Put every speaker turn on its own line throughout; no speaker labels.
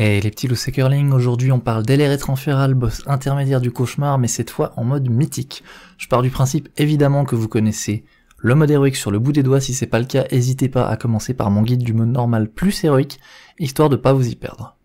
Et les petits loups aujourd'hui on parle et Transferal, boss intermédiaire du cauchemar, mais cette fois en mode mythique. Je pars du principe évidemment que vous connaissez le mode héroïque sur le bout des doigts, si c'est pas le cas, n'hésitez pas à commencer par mon guide du mode normal plus héroïque, histoire de pas vous y perdre.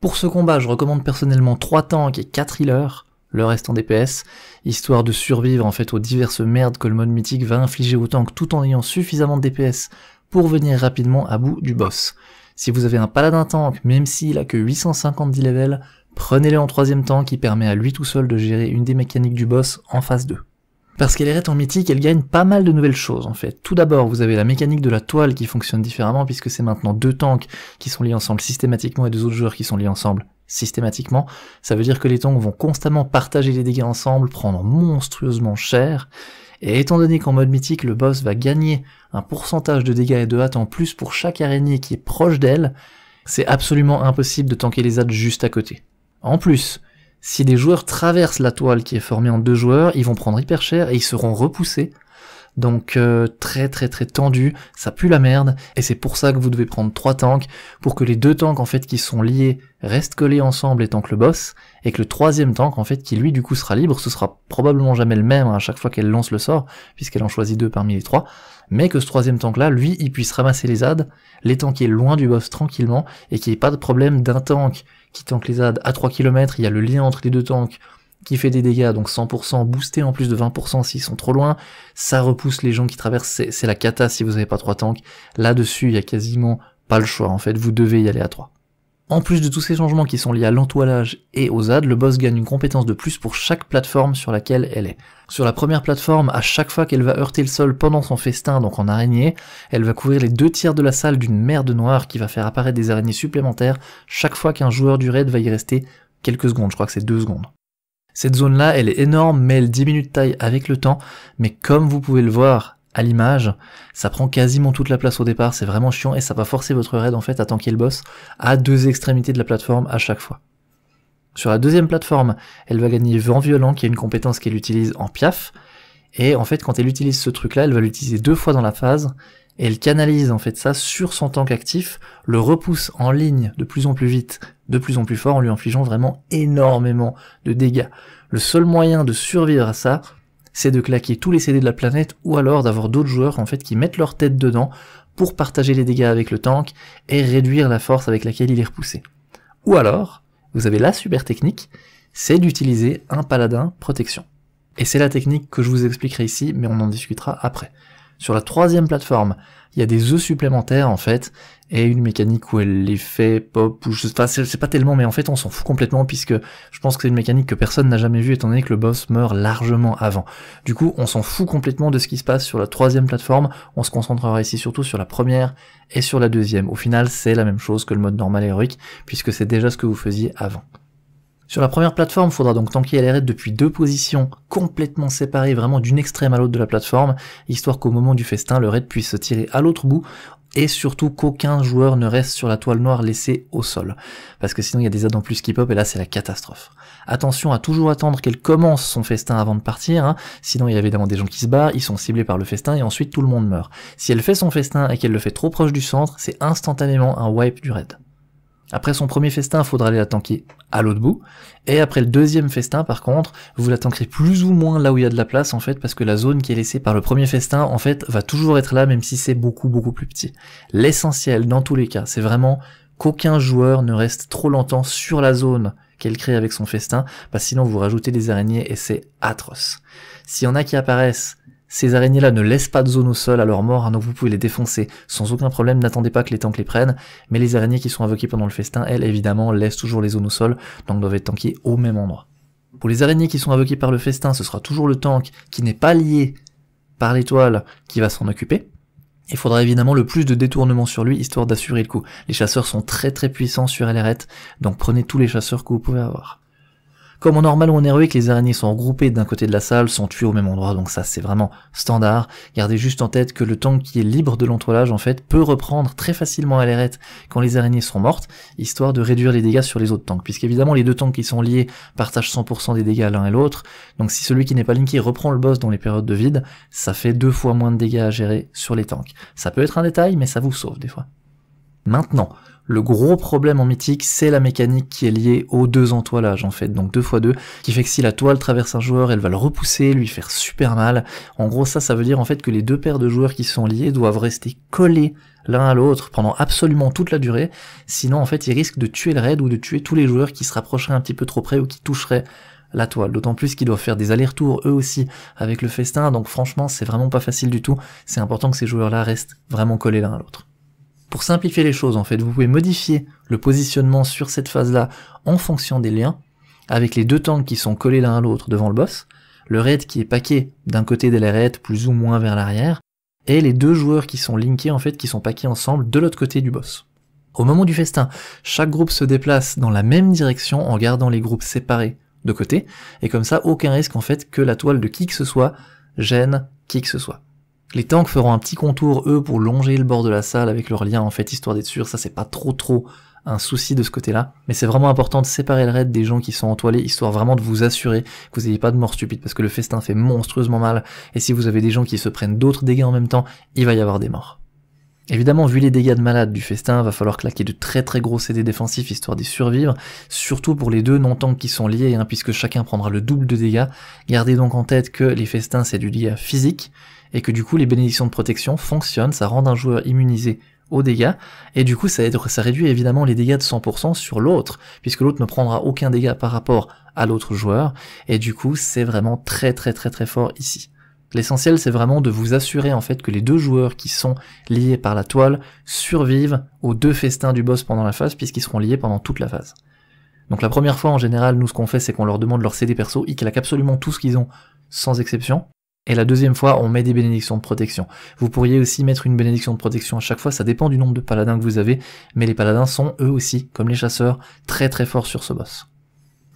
Pour ce combat, je recommande personnellement 3 tanks et 4 healers, le reste en DPS, histoire de survivre en fait aux diverses merdes que le mode mythique va infliger aux tanks tout en ayant suffisamment de DPS pour venir rapidement à bout du boss. Si vous avez un paladin tank, même s'il a que 850 level, prenez-le en troisième tank qui permet à lui tout seul de gérer une des mécaniques du boss en phase 2. Parce qu'elle est en mythique, elle gagne pas mal de nouvelles choses en fait. Tout d'abord, vous avez la mécanique de la toile qui fonctionne différemment puisque c'est maintenant deux tanks qui sont liés ensemble systématiquement et deux autres joueurs qui sont liés ensemble systématiquement. Ça veut dire que les tanks vont constamment partager les dégâts ensemble, prendre monstrueusement cher, et étant donné qu'en mode mythique, le boss va gagner un pourcentage de dégâts et de hâte en plus pour chaque araignée qui est proche d'elle, c'est absolument impossible de tanker les hâtes juste à côté. En plus, si les joueurs traversent la toile qui est formée en deux joueurs, ils vont prendre hyper cher et ils seront repoussés, donc euh, très très très tendu, ça pue la merde, et c'est pour ça que vous devez prendre trois tanks, pour que les deux tanks en fait qui sont liés restent collés ensemble et que le boss, et que le troisième tank en fait qui lui du coup sera libre, ce sera probablement jamais le même hein, à chaque fois qu'elle lance le sort, puisqu'elle en choisit deux parmi les trois, mais que ce troisième tank là, lui, il puisse ramasser les ZAD, les tanker loin du boss tranquillement, et qu'il n'y ait pas de problème d'un tank qui tank les ZAD à 3 km, il y a le lien entre les deux tanks, qui fait des dégâts, donc 100%, boosté en plus de 20% s'ils sont trop loin, ça repousse les gens qui traversent, c'est la cata si vous n'avez pas trois tanks, là-dessus il y a quasiment pas le choix en fait, vous devez y aller à 3. En plus de tous ces changements qui sont liés à l'entoilage et aux ZAD, le boss gagne une compétence de plus pour chaque plateforme sur laquelle elle est. Sur la première plateforme, à chaque fois qu'elle va heurter le sol pendant son festin, donc en araignée, elle va couvrir les deux tiers de la salle d'une de noire qui va faire apparaître des araignées supplémentaires chaque fois qu'un joueur du raid va y rester quelques secondes, je crois que c'est deux secondes. Cette zone-là, elle est énorme, mais elle diminue de taille avec le temps. Mais comme vous pouvez le voir à l'image, ça prend quasiment toute la place au départ, c'est vraiment chiant et ça va forcer votre raid en fait à tanker le boss à deux extrémités de la plateforme à chaque fois. Sur la deuxième plateforme, elle va gagner Vent Violent qui est une compétence qu'elle utilise en piaf, et en fait quand elle utilise ce truc là, elle va l'utiliser deux fois dans la phase, et elle canalise en fait ça sur son tank actif, le repousse en ligne de plus en plus vite, de plus en plus fort, en lui infligeant vraiment énormément de dégâts. Le seul moyen de survivre à ça, c'est de claquer tous les CD de la planète, ou alors d'avoir d'autres joueurs en fait qui mettent leur tête dedans pour partager les dégâts avec le tank et réduire la force avec laquelle il est repoussé. Ou alors, vous avez la super technique, c'est d'utiliser un paladin protection. Et c'est la technique que je vous expliquerai ici, mais on en discutera après. Sur la troisième plateforme, il y a des œufs supplémentaires en fait, et une mécanique où elle les fait pop, ou je sais pas, c'est pas tellement, mais en fait on s'en fout complètement puisque je pense que c'est une mécanique que personne n'a jamais vue étant donné que le boss meurt largement avant. Du coup, on s'en fout complètement de ce qui se passe sur la troisième plateforme, on se concentrera ici surtout sur la première et sur la deuxième. Au final, c'est la même chose que le mode normal héroïque puisque c'est déjà ce que vous faisiez avant. Sur la première plateforme, il faudra donc tanker les raids depuis deux positions complètement séparées, vraiment d'une extrême à l'autre de la plateforme, histoire qu'au moment du festin, le raid puisse se tirer à l'autre bout et surtout qu'aucun joueur ne reste sur la toile noire laissée au sol. Parce que sinon il y a des aides en plus qui pop et là c'est la catastrophe. Attention à toujours attendre qu'elle commence son festin avant de partir, hein. sinon il y a évidemment des gens qui se battent, ils sont ciblés par le festin et ensuite tout le monde meurt. Si elle fait son festin et qu'elle le fait trop proche du centre, c'est instantanément un wipe du raid. Après son premier festin, il faudra aller la tanker à l'autre bout. Et après le deuxième festin, par contre, vous la tankerez plus ou moins là où il y a de la place, en fait, parce que la zone qui est laissée par le premier festin, en fait, va toujours être là, même si c'est beaucoup, beaucoup plus petit. L'essentiel, dans tous les cas, c'est vraiment qu'aucun joueur ne reste trop longtemps sur la zone qu'elle crée avec son festin, parce que sinon vous rajoutez des araignées et c'est atroce. S'il y en a qui apparaissent ces araignées-là ne laissent pas de zone au sol à leur mort, hein, donc vous pouvez les défoncer sans aucun problème, n'attendez pas que les tanks les prennent, mais les araignées qui sont invoquées pendant le festin, elles évidemment laissent toujours les zones au sol, donc doivent être tankées au même endroit. Pour les araignées qui sont invoquées par le festin, ce sera toujours le tank qui n'est pas lié par l'étoile qui va s'en occuper. Il faudra évidemment le plus de détournement sur lui, histoire d'assurer le coup. Les chasseurs sont très très puissants sur LRET, donc prenez tous les chasseurs que vous pouvez avoir. Comme en normal ou en héroïque, les araignées sont regroupées d'un côté de la salle, sont tuées au même endroit, donc ça c'est vraiment standard. Gardez juste en tête que le tank qui est libre de l'entrelage en fait peut reprendre très facilement à l'airette quand les araignées sont mortes, histoire de réduire les dégâts sur les autres tanks, puisqu'évidemment les deux tanks qui sont liés partagent 100% des dégâts l'un et l'autre, donc si celui qui n'est pas linké reprend le boss dans les périodes de vide, ça fait deux fois moins de dégâts à gérer sur les tanks. Ça peut être un détail, mais ça vous sauve des fois. Maintenant, le gros problème en mythique, c'est la mécanique qui est liée aux deux entoilages en fait, donc deux fois 2, qui fait que si la toile traverse un joueur, elle va le repousser, lui faire super mal. En gros ça, ça veut dire en fait que les deux paires de joueurs qui sont liés doivent rester collés l'un à l'autre pendant absolument toute la durée, sinon en fait ils risquent de tuer le raid ou de tuer tous les joueurs qui se rapprocheraient un petit peu trop près ou qui toucheraient la toile, d'autant plus qu'ils doivent faire des allers-retours eux aussi avec le festin, donc franchement c'est vraiment pas facile du tout, c'est important que ces joueurs-là restent vraiment collés l'un à l'autre pour simplifier les choses en fait. Vous pouvez modifier le positionnement sur cette phase-là en fonction des liens, avec les deux tanks qui sont collés l'un à l'autre devant le boss, le raid qui est paqué d'un côté de la raid plus ou moins vers l'arrière, et les deux joueurs qui sont linkés en fait, qui sont paqués ensemble de l'autre côté du boss. Au moment du festin, chaque groupe se déplace dans la même direction en gardant les groupes séparés de côté, et comme ça aucun risque en fait que la toile de qui que ce soit gêne qui que ce soit. Les tanks feront un petit contour, eux, pour longer le bord de la salle avec leur lien en fait, histoire d'être sûr, ça c'est pas trop trop un souci de ce côté-là. Mais c'est vraiment important de séparer le raid des gens qui sont entoilés, histoire vraiment de vous assurer que vous n'ayez pas de mort stupide, parce que le festin fait monstrueusement mal, et si vous avez des gens qui se prennent d'autres dégâts en même temps, il va y avoir des morts. Évidemment, vu les dégâts de malade du festin, va falloir claquer de très très gros CD défensifs histoire d'y survivre, surtout pour les deux non-tanks qui sont liés, hein, puisque chacun prendra le double de dégâts. Gardez donc en tête que les festins c'est du lien physique, et que du coup les bénédictions de protection fonctionnent, ça rend un joueur immunisé aux dégâts, et du coup ça, ça réduit évidemment les dégâts de 100% sur l'autre, puisque l'autre ne prendra aucun dégât par rapport à l'autre joueur, et du coup c'est vraiment très très très très fort ici. L'essentiel, c'est vraiment de vous assurer en fait que les deux joueurs qui sont liés par la toile survivent aux deux festins du boss pendant la phase, puisqu'ils seront liés pendant toute la phase. Donc la première fois, en général, nous ce qu'on fait, c'est qu'on leur demande leur CD perso, ils claquent absolument tout ce qu'ils ont, sans exception. Et la deuxième fois, on met des bénédictions de protection. Vous pourriez aussi mettre une bénédiction de protection à chaque fois, ça dépend du nombre de paladins que vous avez, mais les paladins sont eux aussi, comme les chasseurs, très très forts sur ce boss.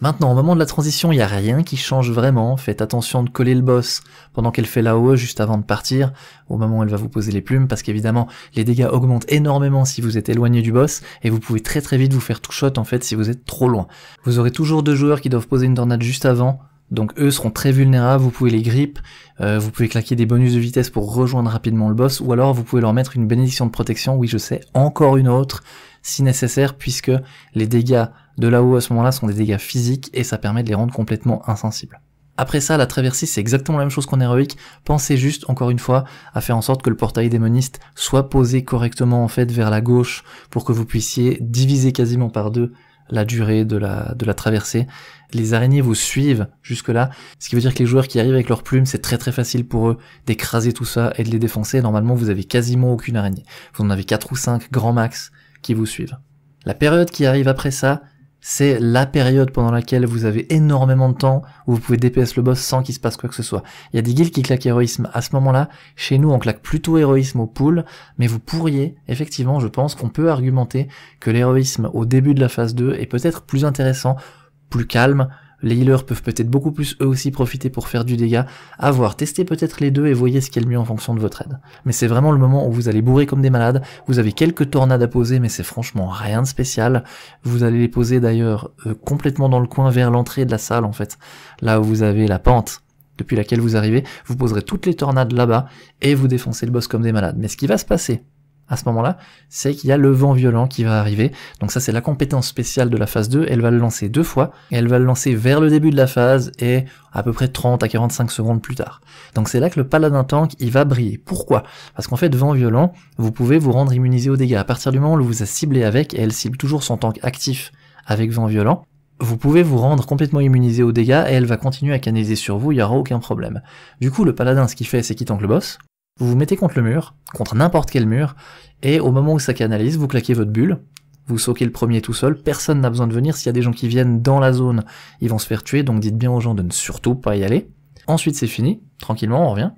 Maintenant, au moment de la transition, il n'y a rien qui change vraiment. Faites attention de coller le boss pendant qu'elle fait la haut e juste avant de partir, au moment où elle va vous poser les plumes, parce qu'évidemment, les dégâts augmentent énormément si vous êtes éloigné du boss, et vous pouvez très très vite vous faire tout shot en fait si vous êtes trop loin. Vous aurez toujours deux joueurs qui doivent poser une tornade juste avant, donc eux seront très vulnérables, vous pouvez les grip, euh, vous pouvez claquer des bonus de vitesse pour rejoindre rapidement le boss, ou alors vous pouvez leur mettre une bénédiction de protection, oui je sais, encore une autre, si nécessaire, puisque les dégâts de là-haut à ce moment-là sont des dégâts physiques et ça permet de les rendre complètement insensibles. Après ça, la traversée, c'est exactement la même chose qu'en héroïque. Pensez juste, encore une fois, à faire en sorte que le portail démoniste soit posé correctement, en fait, vers la gauche pour que vous puissiez diviser quasiment par deux la durée de la, de la traversée. Les araignées vous suivent jusque-là, ce qui veut dire que les joueurs qui arrivent avec leurs plumes, c'est très très facile pour eux d'écraser tout ça et de les défoncer. Normalement, vous avez quasiment aucune araignée. Vous en avez 4 ou 5 grands max qui vous suivent. La période qui arrive après ça, c'est la période pendant laquelle vous avez énormément de temps où vous pouvez DPS le boss sans qu'il se passe quoi que ce soit. Il y a des guilds qui claquent héroïsme à ce moment-là. Chez nous, on claque plutôt héroïsme au pool, mais vous pourriez, effectivement, je pense qu'on peut argumenter que l'héroïsme au début de la phase 2 est peut-être plus intéressant, plus calme, les healers peuvent peut-être beaucoup plus eux aussi profiter pour faire du dégât. À voir, testez peut-être les deux et voyez ce qui est le mieux en fonction de votre aide. Mais c'est vraiment le moment où vous allez bourrer comme des malades, vous avez quelques tornades à poser mais c'est franchement rien de spécial. Vous allez les poser d'ailleurs euh, complètement dans le coin vers l'entrée de la salle en fait, là où vous avez la pente depuis laquelle vous arrivez, vous poserez toutes les tornades là-bas et vous défoncez le boss comme des malades. Mais ce qui va se passer, à ce moment-là, c'est qu'il y a le vent violent qui va arriver. Donc ça, c'est la compétence spéciale de la phase 2. Elle va le lancer deux fois. elle va le lancer vers le début de la phase et à peu près 30 à 45 secondes plus tard. Donc c'est là que le paladin tank, il va briller. Pourquoi Parce qu'en fait, vent violent, vous pouvez vous rendre immunisé aux dégâts. À partir du moment où vous a ciblé avec, et elle cible toujours son tank actif avec vent violent, vous pouvez vous rendre complètement immunisé aux dégâts et elle va continuer à canaliser sur vous, il n'y aura aucun problème. Du coup, le paladin, ce qu'il fait, c'est qu'il tank le boss, vous vous mettez contre le mur, contre n'importe quel mur, et au moment où ça canalise, vous claquez votre bulle, vous sautez le premier tout seul, personne n'a besoin de venir, s'il y a des gens qui viennent dans la zone, ils vont se faire tuer, donc dites bien aux gens de ne surtout pas y aller. Ensuite c'est fini, tranquillement on revient,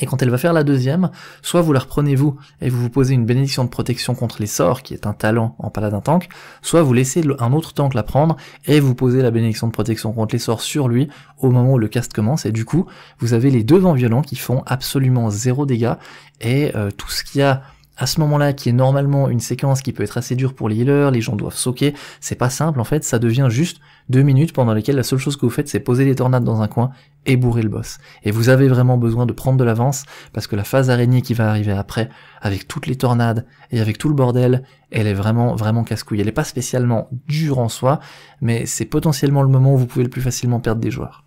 et quand elle va faire la deuxième, soit vous la reprenez vous et vous vous posez une bénédiction de protection contre les sorts, qui est un talent en paladin tank, soit vous laissez un autre tank la prendre et vous posez la bénédiction de protection contre les sorts sur lui au moment où le cast commence, et du coup, vous avez les deux vents violents qui font absolument zéro dégâts, et euh, tout ce qu'il y a à ce moment-là, qui est normalement une séquence qui peut être assez dure pour les healers, les gens doivent soquer, c'est pas simple en fait, ça devient juste deux minutes pendant lesquelles la seule chose que vous faites c'est poser des tornades dans un coin et bourrer le boss. Et vous avez vraiment besoin de prendre de l'avance, parce que la phase araignée qui va arriver après, avec toutes les tornades et avec tout le bordel, elle est vraiment, vraiment casse-couille. Elle est pas spécialement dure en soi, mais c'est potentiellement le moment où vous pouvez le plus facilement perdre des joueurs.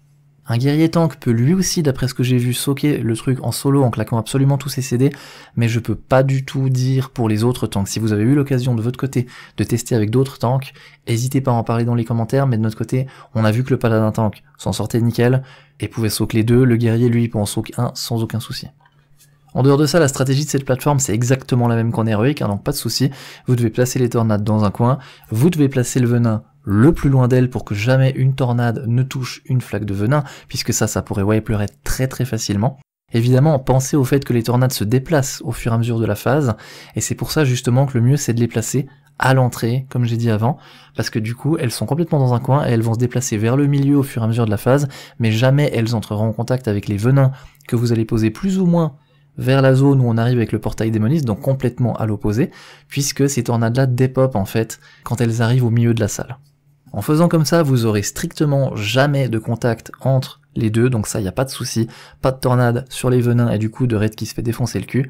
Un guerrier tank peut lui aussi, d'après ce que j'ai vu, soquer le truc en solo en claquant absolument tous ses CD, mais je peux pas du tout dire pour les autres tanks. Si vous avez eu l'occasion de votre côté de tester avec d'autres tanks, n'hésitez pas à en parler dans les commentaires, mais de notre côté, on a vu que le paladin tank s'en sortait nickel, et pouvait soquer les deux, le guerrier lui peut en soquer un sans aucun souci. En dehors de ça, la stratégie de cette plateforme, c'est exactement la même qu'en héroïque, hein, donc pas de souci. Vous devez placer les tornades dans un coin, vous devez placer le venin le plus loin d'elle pour que jamais une tornade ne touche une flaque de venin, puisque ça, ça pourrait wipe très très facilement. Évidemment, pensez au fait que les tornades se déplacent au fur et à mesure de la phase, et c'est pour ça justement que le mieux c'est de les placer à l'entrée, comme j'ai dit avant, parce que du coup, elles sont complètement dans un coin et elles vont se déplacer vers le milieu au fur et à mesure de la phase, mais jamais elles entreront en contact avec les venins que vous allez poser plus ou moins vers la zone où on arrive avec le portail démoniste, donc complètement à l'opposé, puisque ces tornades-là dépopent en fait quand elles arrivent au milieu de la salle. En faisant comme ça, vous aurez strictement jamais de contact entre les deux, donc ça, il n'y a pas de souci. Pas de tornade sur les venins et du coup de raid qui se fait défoncer le cul.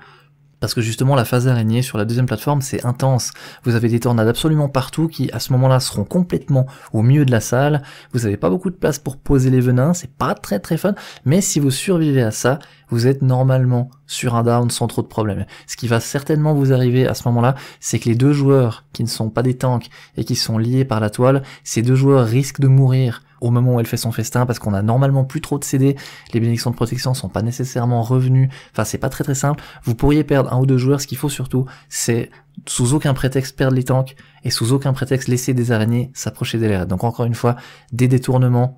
Parce que justement, la phase araignée sur la deuxième plateforme, c'est intense. Vous avez des tornades absolument partout qui, à ce moment-là, seront complètement au milieu de la salle. Vous n'avez pas beaucoup de place pour poser les venins. C'est pas très très fun. Mais si vous survivez à ça, vous êtes normalement sur un down sans trop de problèmes. Ce qui va certainement vous arriver à ce moment-là, c'est que les deux joueurs qui ne sont pas des tanks et qui sont liés par la toile, ces deux joueurs risquent de mourir au moment où elle fait son festin parce qu'on a normalement plus trop de CD, les bénédictions de protection sont pas nécessairement revenues, enfin c'est pas très très simple, vous pourriez perdre un ou deux joueurs, ce qu'il faut surtout c'est sous aucun prétexte perdre les tanks et sous aucun prétexte laisser des araignées s'approcher des raids. Donc encore une fois, des détournements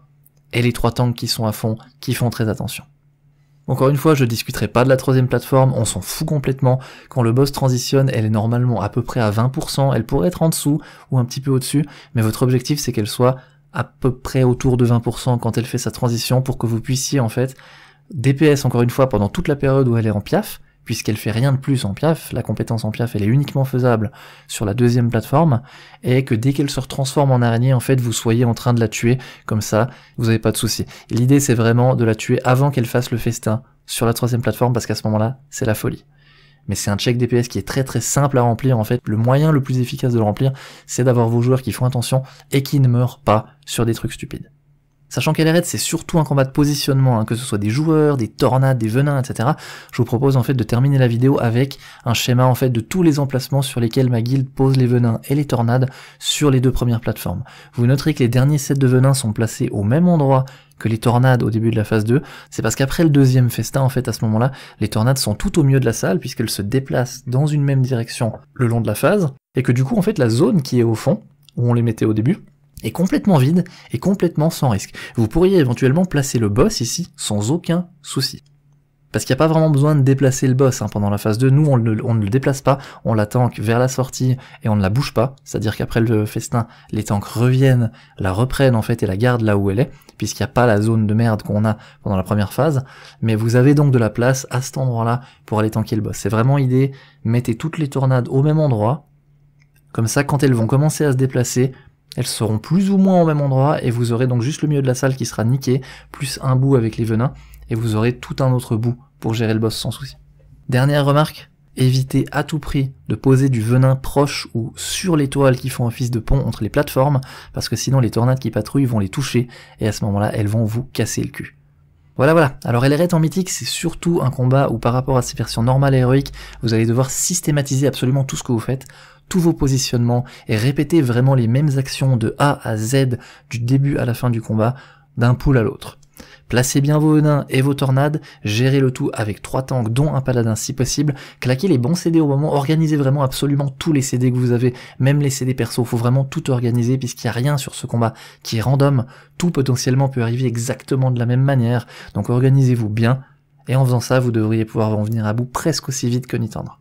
et les trois tanks qui sont à fond, qui font très attention. Encore une fois, je discuterai pas de la troisième plateforme, on s'en fout complètement. Quand le boss transitionne, elle est normalement à peu près à 20%, elle pourrait être en dessous ou un petit peu au-dessus, mais votre objectif c'est qu'elle soit à peu près autour de 20% quand elle fait sa transition pour que vous puissiez en fait DPS encore une fois pendant toute la période où elle est en piaf, puisqu'elle fait rien de plus en piaf, la compétence en piaf elle est uniquement faisable sur la deuxième plateforme, et que dès qu'elle se transforme en araignée, en fait vous soyez en train de la tuer, comme ça vous n'avez pas de souci. L'idée c'est vraiment de la tuer avant qu'elle fasse le festin sur la troisième plateforme, parce qu'à ce moment-là c'est la folie mais c'est un check DPS qui est très très simple à remplir en fait. Le moyen le plus efficace de le remplir, c'est d'avoir vos joueurs qui font attention et qui ne meurent pas sur des trucs stupides. Sachant red c'est surtout un combat de positionnement, hein, que ce soit des joueurs, des tornades, des venins, etc. Je vous propose en fait de terminer la vidéo avec un schéma en fait de tous les emplacements sur lesquels ma guilde pose les venins et les tornades sur les deux premières plateformes. Vous noterez que les derniers sets de venins sont placés au même endroit que les tornades au début de la phase 2, c'est parce qu'après le deuxième festin, en fait, à ce moment-là, les tornades sont tout au milieu de la salle, puisqu'elles se déplacent dans une même direction le long de la phase, et que du coup, en fait, la zone qui est au fond, où on les mettait au début, est complètement vide et complètement sans risque. Vous pourriez éventuellement placer le boss ici sans aucun souci. Parce qu'il n'y a pas vraiment besoin de déplacer le boss hein, pendant la phase 2. Nous, on ne, le déplace pas, on la tank vers la sortie et on ne la bouge pas. C'est-à-dire qu'après le festin, les tanks reviennent, la reprennent en fait et la gardent là où elle est, puisqu'il n'y a pas la zone de merde qu'on a pendant la première phase. Mais vous avez donc de la place à cet endroit-là pour aller tanker le boss. C'est vraiment idée, mettez toutes les tornades au même endroit. Comme ça, quand elles vont commencer à se déplacer, elles seront plus ou moins au même endroit et vous aurez donc juste le milieu de la salle qui sera niqué, plus un bout avec les venins, et vous aurez tout un autre bout pour gérer le boss sans souci. Dernière remarque, évitez à tout prix de poser du venin proche ou sur les toiles qui font office de pont entre les plateformes, parce que sinon les tornades qui patrouillent vont les toucher, et à ce moment-là elles vont vous casser le cul. Voilà, voilà. Alors, est en mythique, c'est surtout un combat où, par rapport à ses versions normales et héroïques, vous allez devoir systématiser absolument tout ce que vous faites, tous vos positionnements, et répéter vraiment les mêmes actions de A à Z, du début à la fin du combat, d'un pool à l'autre. Placez bien vos nains et vos tornades, gérez le tout avec trois tanks dont un paladin si possible, claquez les bons CD au moment, organisez vraiment absolument tous les CD que vous avez, même les CD perso, faut vraiment tout organiser puisqu'il n'y a rien sur ce combat qui est random, tout potentiellement peut arriver exactement de la même manière, donc organisez-vous bien, et en faisant ça vous devriez pouvoir en venir à bout presque aussi vite que tendre.